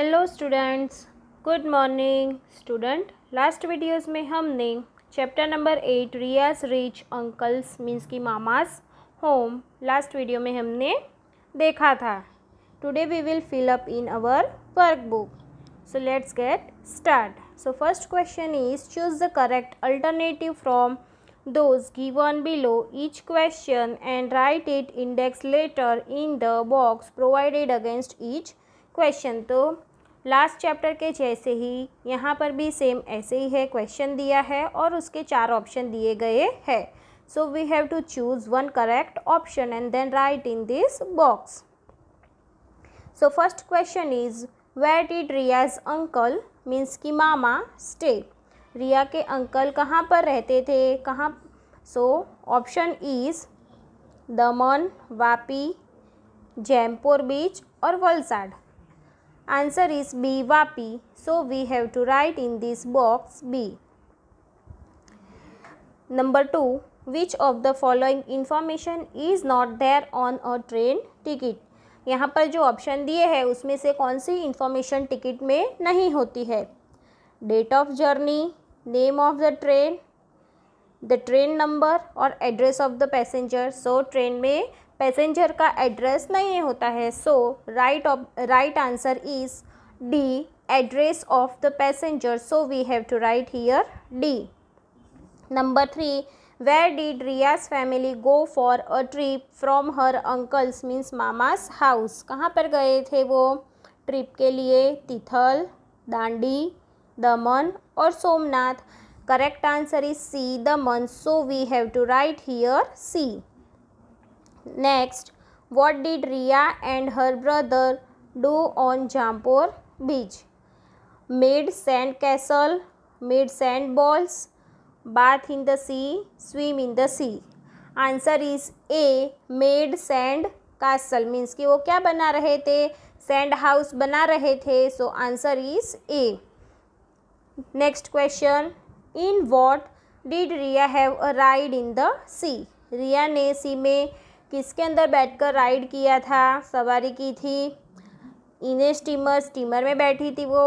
Hello students good morning student last videos में हमने chapter number eight Riya's rich uncle's means की mama's home last video में हमने देखा था today we will fill up in our workbook so let's get start so first question is choose the correct alternative from those given below each question and write it index letter in the box provided against each question तो last chapter के जैसे ही यहाँ पर भी same ऐसे ही है question दिया है और उसके चार ऑप्शन दिए गए हैं so we have to choose one correct option and then write in this box so first question is where did Riya's uncle means की मामा स्टे रिया के अंकल कहाँ पर रहते थे कहाँ सो ऑप्शन इज दमन वापी जैमपुर बीच और Valsad Answer is B. Vapi. So we have to write in this box B. Number 2. Which of the following information is not there on a train ticket? यहाँ पर जो ऑप्शन दिए हैं उसमें से कौन सी इन्फॉर्मेशन टिकट में नहीं होती है date of journey name of the train the train number और address of the passenger so train में पैसेंजर का एड्रेस नहीं होता है so right right answer is D address of the passenger so we have to write here D number three where did Riya's family go for a trip from her uncle's means mama's house कहाँ पर गए थे वो trip के लिए तिथल दांडी दमन और Somnath correct answer is C Daman so we have to write here C Next, what did Ria and her brother do on Jampur beach? Made sand castle, made sand balls, bath in the sea, swim in the sea. Answer is A made sand castle means कि वो क्या बना रहे थे sand house बना रहे थे so answer is A next question in what did Riya have a ride in the sea Riya ने सी में किसके अंदर बैठकर राइड किया था सवारी की थी इन्हें स्टीमर स्टीमर में बैठी थी वो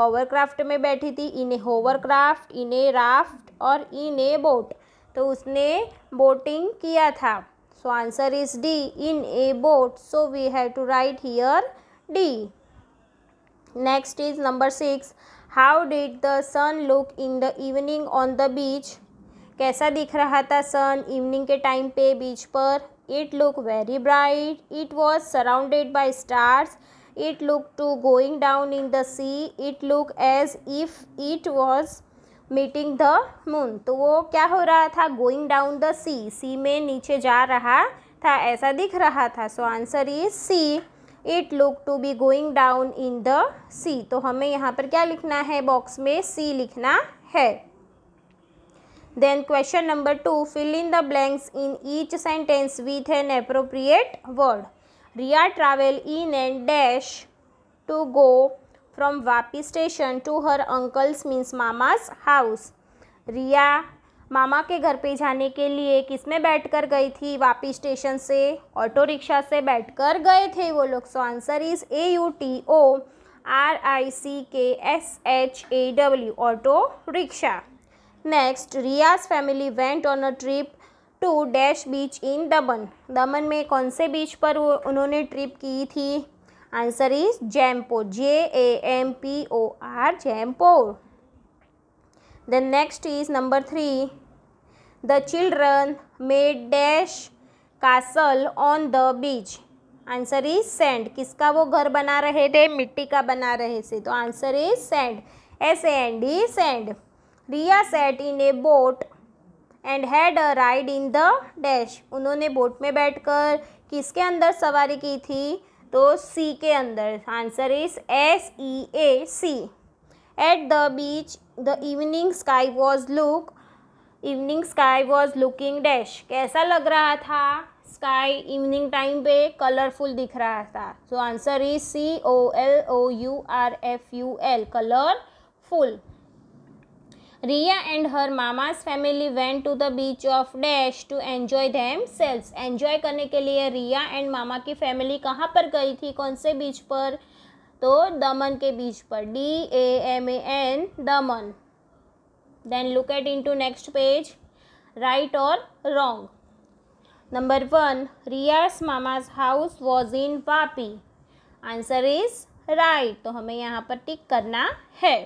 क्राफ्ट में बैठी थी इन्हें होवरक्राफ्ट इन्हें राफ्ट और इन्हें बोट तो उसने बोटिंग किया था so answer is D in a boat so we have to write here D next is number six how did the sun look in the evening on the beach कैसा दिख रहा था सन evening के time पे बीच पर It looked very bright. It was surrounded by stars. It looked to going down in the sea. It looked as if it was meeting the moon तो वो क्या हो रहा था going down the sea sea में नीचे जा रहा था ऐसा दिख रहा था so answer is C it look to be going down in the sea तो हमें यहाँ पर क्या लिखना है बॉक्स में सी लिखना है then question number two fill in the blanks in each sentence with an appropriate word Riya travel in and dash to go from Vapi station to her uncle's means mama's house Riya mama के घर पे जाने के लिए किस में बैठ कर गई थी वापी स्टेशन से ऑटो रिक्शा से बैठ कर गए थे वो लोग so answer is A U T O R I C K S H A W auto rickshaw next Riya's family went on a trip to dash beach in Daman Daman में कौन से बीच पर उन्होंने ट्रिप की थी answer is Jampore J A M P O R Jampore then next is number three the children made dash castle on the beach answer is sand किसका वो घर बना रहे थे मिट्टी का बना रहे थे तो answer is sand S and E sand Riya sat in a boat and had a ride in the dash उन्होंने बोट में बैठकर किसके अंदर सवारी की थी तो सी के अंदर answer is S E A sea at the beach the evening sky was look evening sky was looking dash कैसा लग रहा था स्काई इवनिंग टाइम पे कलरफुल दिख रहा था so answer is C O L O U R F U L colourful Riya and her mama's family went to the beach of dash to enjoy them themselves. Enjoy करने के लिए रिया and मामा की family कहाँ पर गई थी कौन से बीच पर तो दमन के बीच पर D A M A N Daman then look at in to next page right और wrong number one Riya's mama's house was in Vapi answer is right तो हमें यहाँ पर टिक करना है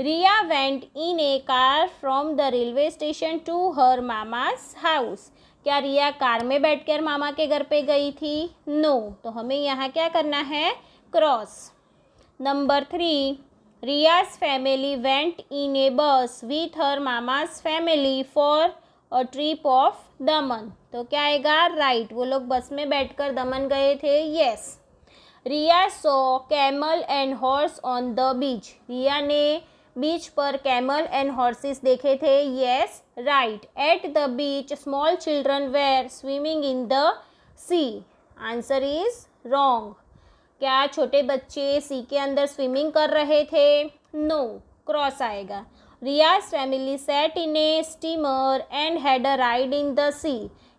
Riya went in a car from the railway station to her mama's house क्या Riya car में बैठकर मामा के घर पे गई थी नो no. तो हमें यहाँ क्या करना है cross number three Riya's family went in a bus with her mama's family for a trip of Daman तो क्या आएगा राइट right. वो लोग बस में बैठकर दमन गए थे yes Riya so camel and horse on the beach Riya ने बीच पर कैमल एंड हॉर्सेस देखे थे yes right at the beach small children were swimming in the sea answer is wrong क्या छोटे बच्चे सी के अंदर स्विमिंग कर रहे थे नो no, क्रॉस आएगा Riya's family sat in a steamer and had a ride in the sea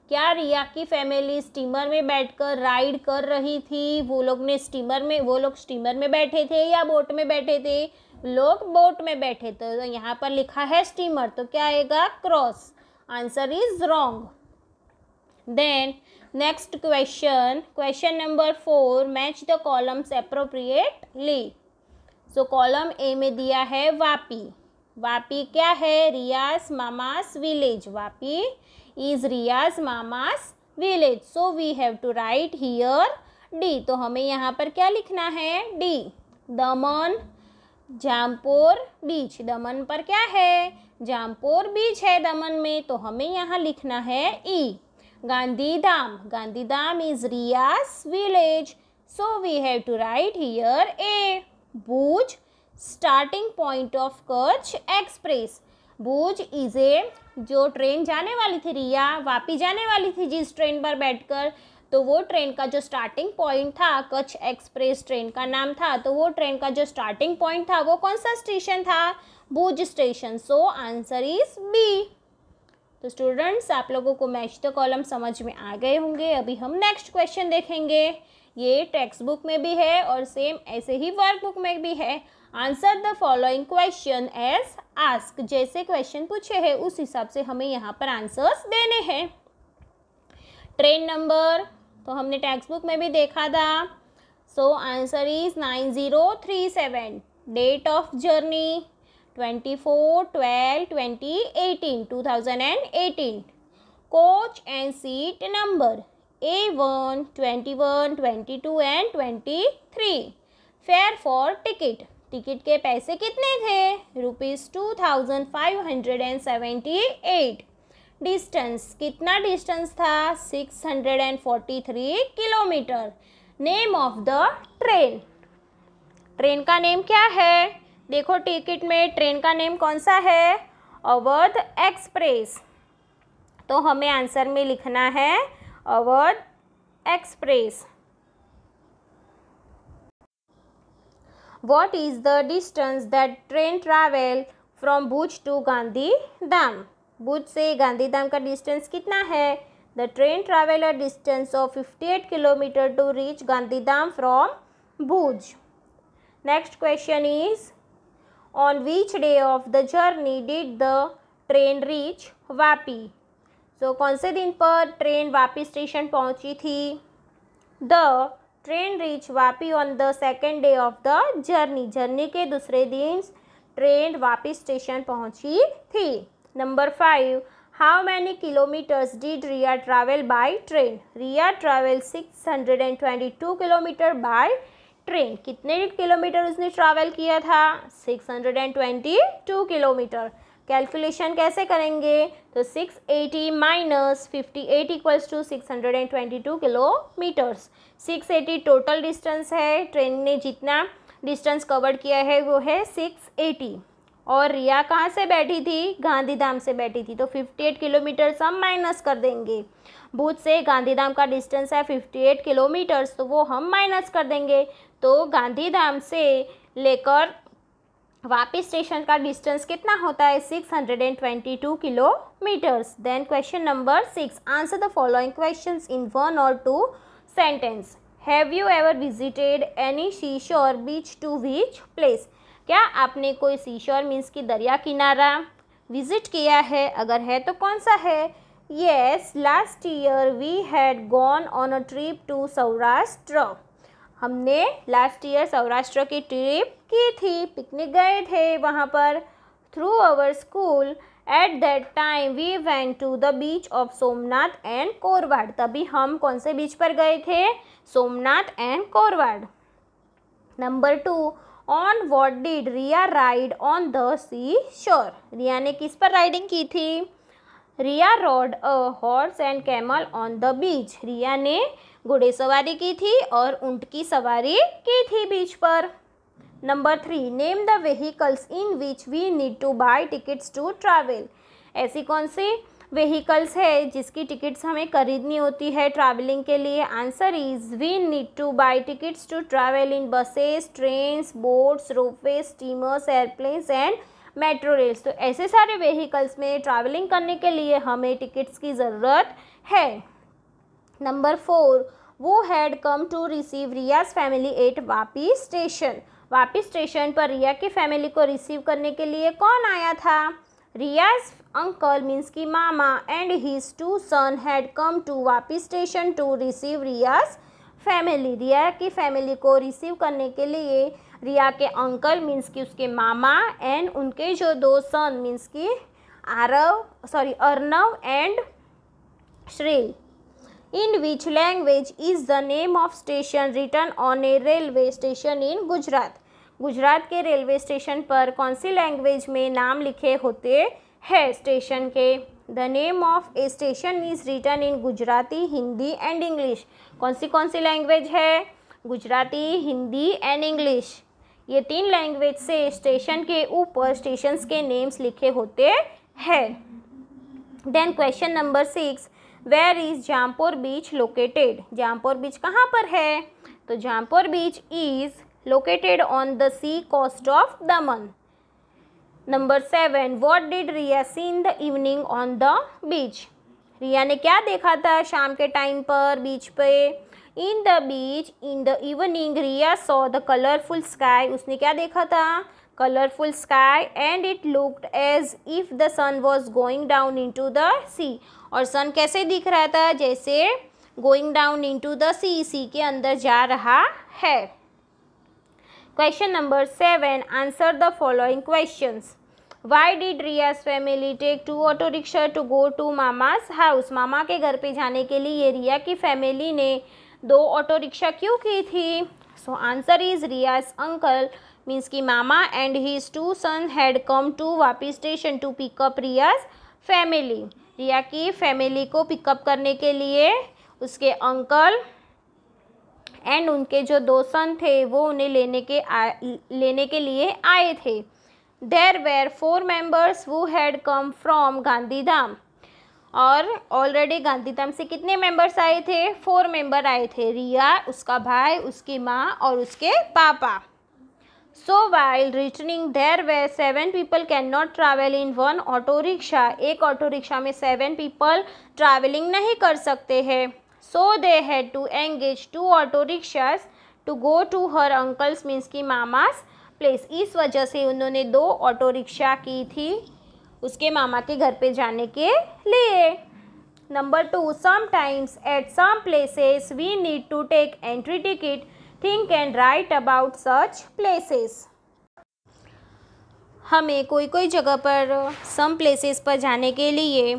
क्या रिया की फैमिली स्टीमर में बैठकर राइड कर रही थी वो लोग ने स्टीमर में वो लोग स्टीमर में बैठे थे या बोट में बैठे थे लोग बोट में बैठे थे तो यहाँ पर लिखा है स्टीमर तो क्या आएगा cross answer is wrong then next question question number four match the columns appropriately so column A में दिया है वापी वापी क्या है Riya's mama's village Vapi is Riya's mama's village so we have to write here D तो हमें यहाँ पर क्या लिखना है डी दमन जामपोर बीच दमन पर क्या है जामपोर बीच है दमन में तो हमें यहाँ लिखना है E Gandhidham Gandhidham is Riya's village so we have to write here A Bhuj starting point of Kutch Express Bhuj इजे जो ट्रेन जाने वाली थी रिया वापी जाने वाली थी जिस ट्रेन पर बैठकर तो वो ट्रेन का जो स्टार्टिंग पॉइंट था कच्छ एक्सप्रेस ट्रेन का नाम था तो वो ट्रेन का जो स्टार्टिंग पॉइंट था वो कौन सा स्टेशन था Bhuj station so answer is B तो स्टूडेंट्स आप लोगों को मैच द कॉलम समझ में आ गए होंगे अभी हम नेक्स्ट क्वेश्चन देखेंगे ये टेक्स्ट बुक में भी है और सेम ऐसे ही वर्कबुक में भी है answer the following question as ask जैसे क्वेश्चन पूछे हैं उस हिसाब से हमें यहाँ पर आंसर्स देने हैं ट्रेन नंबर तो हमने टेक्स्ट बुक में भी देखा था so answer is nine zero three seven date of journey twenty four twelve twenty eighteen two thousand and eighteen coach and seat number A one twenty one twenty two and twenty three fare for ticket ticket के पैसे कितने थे rupees two thousand five hundred and seventy eight distance कितना distance था six hundred and forty three kilometre name of the train train का name क्या है देखो टिकट में ट्रेन का नेम कौन सा है अवध एक्सप्रेस तो हमें आंसर में लिखना है a word express. What is the distance that train travel from Bhuj to Gandhidham? भुज से गांधी धाम का डिस्टेंस कितना है the train travel a distance of fifty eight kilometre to reach Gandhidham from Bhuj next question is on which day of the journey did the train reach Vapi so so, कौन से दिन पर train Vapi station पहुंची थी the train reach Vapi on the second day of the journey journey के दूसरे दिन train Vapi station पहुंची थी number five how many kilometres did Riya travel by train Riya travel to kilometre by train कितने किलोमीटर उसने ट्रैवल किया था six hundred and twenty two kilometre calculation कैसे करेंगे तो 680 eighty minus fifty eight equals to six hundred and twenty two kilometres six eighty total distance है train ने जितना डिस्टेंस कवर किया है वो है सिक्स एटी और रिया कहाँ से बैठी थी गांधीधाम से बैठी थी तो 58 किलोमीटर्स हम माइनस कर देंगे भूत से गांधीधाम का डिस्टेंस है 58 किलोमीटर्स तो वो हम माइनस कर देंगे तो गांधीधाम से लेकर वापिस स्टेशन का डिस्टेंस कितना होता है 622 kilometres then question number six answer the following question in one और two sentence have you ever visited any sea beach to beach place क्या आपने कोई सी शोर मीन्स की दरिया किनारा विजिट किया है अगर है तो कौन सा है yes last year we had gone on a trip to Saurashtra हमने लास्ट ईयर सौराष्ट्र की ट्रिप की थी पिकनिक गए थे वहाँ पर through our school at that time we went to the beach of Somnath and Korwad तभी हम कौन से बीच पर गए थे Somnath and Korwad number two on what did Riya ride on the seashore Riya ने किस पर राइडिंग की थी Riya rode a horse and camel on the beach Riya ने घोड़े सवारी की थी और ऊँट की सवारी की थी बीच पर number three name the vehicles in which we need to buy tickets to travel ऐसी कौन सी व्हीकल्स है जिसकी टिकट्स हमें खरीदनी होती है ट्रैवलिंग के लिए answer is we need to buy tickets to travel in buses trains boats ropeway steamers airplanes and metro rails तो ऐसे सारे व्हीकल्स में ट्रैवलिंग करने के लिए हमें टिकट्स की ज़रूरत है number four who had come to receive Riya's family at Vapi station Vapi station पर रिया की फैमिली को रिसीव करने के लिए कौन आया था रियाज अंकल मीन्स की मामा and his two son had come to Vapi station to receive Riya's family Riya की फैमिली को रिसीव करने के लिए रिया के अंकल मीन्स की उसके मामा एंड उनके जो दो सन मीन्स की Aarav sorry Arnav and Shrey in which language is the name of station written on a railway station in Gujarat Gujarat के रेलवे स्टेशन पर कौन सी लैंग्वेज में नाम लिखे होते हैं स्टेशन के the name of a station is written in Gujarati Hindi and English कौन सी कौन सी लैंग्वेज है गुजराती हिंदी एंड इंग्लिश ये तीन लैंग्वेज से स्टेशन के ऊपर स्टेशन के नेम्स लिखे होते हैं then question number six where is Jampore beach located Jampore beach कहाँ पर है तो Jampore beach is located on the sea coast of Daman number seven what did Riya see in the evening on the beach Riya ने क्या देखा था शाम के टाइम पर बीच पे in the beach in the evening Riya saw the colourful sky उसने क्या देखा था colourful sky and it looked as if the sun was going down into the sea और सन कैसे दिख रहा था जैसे going down into the sea sea के अंदर जा रहा है question number seven answer the following question why did Riya's family take two auto rickshaw to go to mama's house मामा के घर पे जाने के लिए ये रिया की फैमिली ने दो ऑटो रिक्शा क्यों की थी so answer is Riya's uncle means की मामा and his two son had come to Vapi station to pick up Riya's family Riya की फैमिली को पिकअप करने के लिए उसके अंकल एंड उनके जो दो सन थे वो उन्हें लेने के आ, लेने के लिए आए थे there were four members who had come from Gandhidham और ऑलरेडी गांधीधाम से कितने मेंबर्स आए थे फोर मेंबर आए थे रिया उसका भाई उसकी माँ और उसके पापा so while returning there were seven people can not travel in one auto rickshaw एक ऑटो रिक्शा में सेवन पीपल ट्रैवलिंग नहीं कर सकते हैं so they had to engage two auto rickshaws to go to her uncle's means की mama's place इस वजह से उन्होंने दो ऑटो रिक्शा की थी उसके मामा के घर पे जाने के लिए number two sometimes at some places we need to take entry ticket think and write about such places हमें कोई कोई जगह पर सम प्लेसेस पर जाने के लिए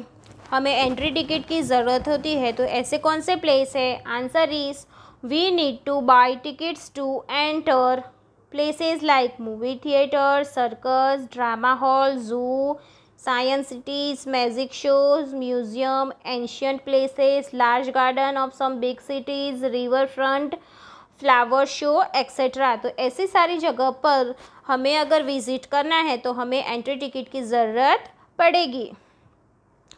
हमें एंट्री टिकट की ज़रूरत होती है तो ऐसे कौन से प्लेस है answer is we need to buy tickets to enter places like movie theatre circus drama hall zoo science cities magic shows museum ancient places large garden of some big cities river front flower show et cetera तो ऐसी सारी जगह पर हमें अगर visit करना है तो हमें एंट्री टिकट की ज़रूरत पड़ेगी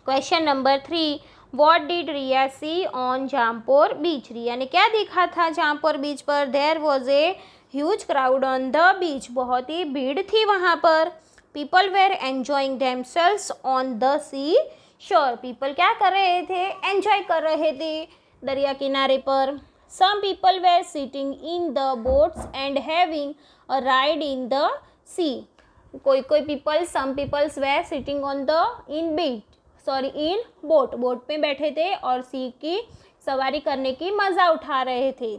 question number three what did Riya see on Jampore beach Riya ने क्या देखा था जामपुर बीच पर there was a huge crowd on the beach बहुत ही भीड़ थी वहाँ पर people were enjoying sails on the sea sure people क्या कर रहे थे एन्जॉय कर रहे थे दरिया किनारे पर Some people were sitting in the boats and having a ride in the sea. कोई कोई people, some peoples were sitting on the in beach, sorry in boat. Boat में बैठे थे और सी की सवारी करने की मज़ा उठा रहे थे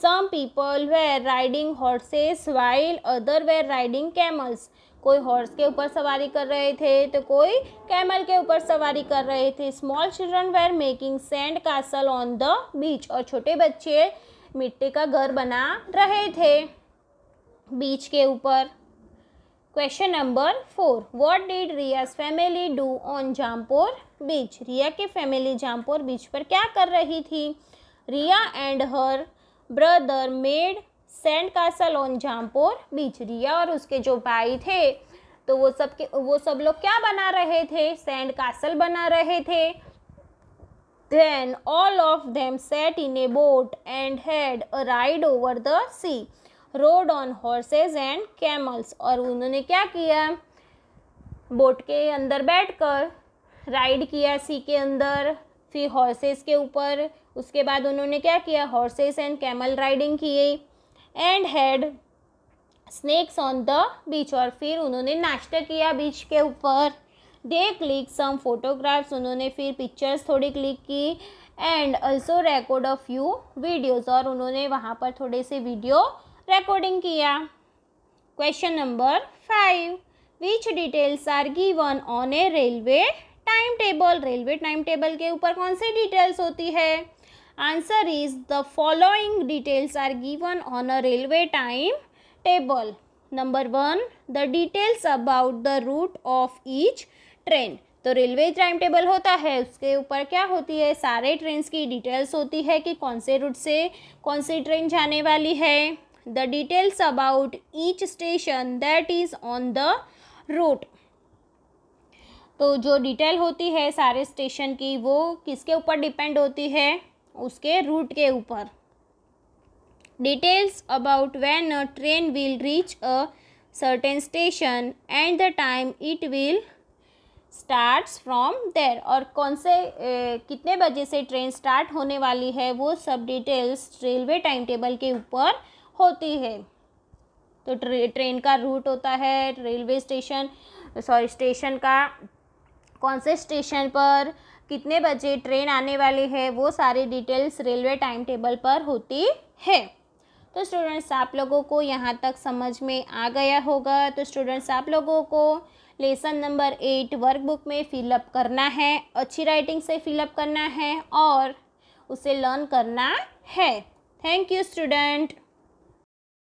Some people were riding horses while other were riding camels. कोई हॉर्स के ऊपर सवारी कर रहे थे तो कोई कैमल के ऊपर सवारी कर रहे थे small children were making sand castle on the beach और छोटे बच्चे मिट्टी का घर बना रहे थे बीच के ऊपर question number four what did Riya's family do on Jampore beach Riya की फैमिली जामपुर बीच पर क्या कर रही थी Riya and her brother made sand castle on Jampore beach Riya और उसके जो भाई थे तो वो सब के वो सब लोग क्या बना रहे थे सेंट कासल बना रहे थे then all of them sat in a boat and had a ride over the sea rode on horses and camels और उन्होंने क्या किया बोट के अंदर बैठकर राइड किया सी के अंदर फिर हॉर्सेस के ऊपर उसके बाद उन्होंने क्या किया हॉर्सेस एंड कैमल राइडिंग की and had snacks on the beach और फिर उन्होंने नाश्ता किया बीच के ऊपर दे क्लिक सम फोटोग्राफ्स उन्होंने फिर पिक्चर्स थोड़ी क्लिक की and also record of you videos और उन्होंने वहाँ पर थोड़े से वीडियो रिकॉर्डिंग किया question number five which details are given on a railway timetable railway timetable के ऊपर कौन सी डिटेल्स होती है Answer is the following details are given on a railway time table. Number 1. The details about the route of each train. तो railway timetable होता है उसके ऊपर क्या होती है सारे ट्रेन्स की डिटेल्स होती है कि कौन से रूट से कौन सी ट्रेन जाने वाली है the details about each station that is on the route तो जो डिटेल होती है सारे स्टेशन की वो किसके ऊपर डिपेंड होती है उसके रूट के ऊपर details about when a train will reach a certain station and the time it will start from there और कौन से ए, कितने बजे से ट्रेन स्टार्ट होने वाली है वो सब डिटेल्स रेलवे टाइम टेबल के ऊपर होती है तो ट्रे, ट्रेन का रूट होता है रेलवे स्टेशन सॉरी स्टेशन का कौन से स्टेशन पर कितने बजे ट्रेन आने वाली है वो सारी डिटेल्स रेलवे टाइम टेबल पर होती है तो स्टूडेंट्स आप लोगों को यहाँ तक समझ में आ गया होगा तो स्टूडेंट्स आप लोगों को लेसन नंबर एट वर्कबुक में फिलअप करना है अच्छी राइटिंग से फिलअप करना है और उसे लर्न करना है थैंक यू स्टूडेंट